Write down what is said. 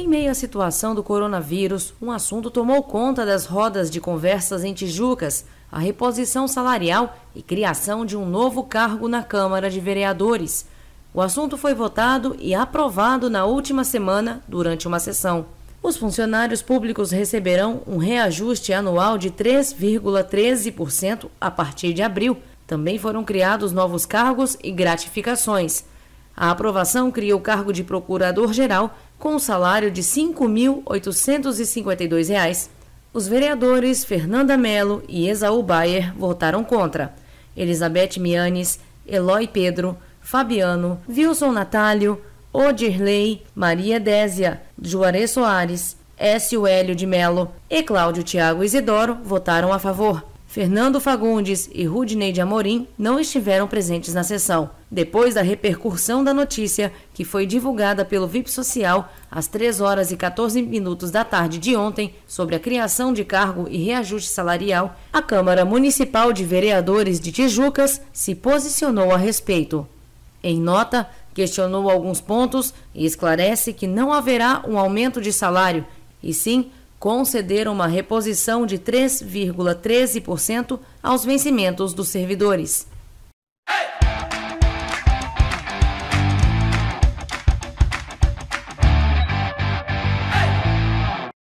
Em meio à situação do coronavírus, um assunto tomou conta das rodas de conversas em Tijucas: a reposição salarial e criação de um novo cargo na Câmara de Vereadores. O assunto foi votado e aprovado na última semana, durante uma sessão. Os funcionários públicos receberão um reajuste anual de 3,13% a partir de abril. Também foram criados novos cargos e gratificações. A aprovação criou o cargo de procurador-geral com um salário de R$ 5.852, os vereadores Fernanda Melo e Esaú Bayer votaram contra. Elizabeth Mianes, Eloy Pedro, Fabiano, Wilson Natálio, Odirley, Maria Désia, Juarez Soares, S. Hélio de Melo e Cláudio Tiago Isidoro votaram a favor. Fernando Fagundes e Rudinei de Amorim não estiveram presentes na sessão. Depois da repercussão da notícia, que foi divulgada pelo VIP Social às 3 horas e 14 minutos da tarde de ontem, sobre a criação de cargo e reajuste salarial, a Câmara Municipal de Vereadores de Tijucas se posicionou a respeito. Em nota, questionou alguns pontos e esclarece que não haverá um aumento de salário, e sim concederam uma reposição de 3,13% aos vencimentos dos servidores.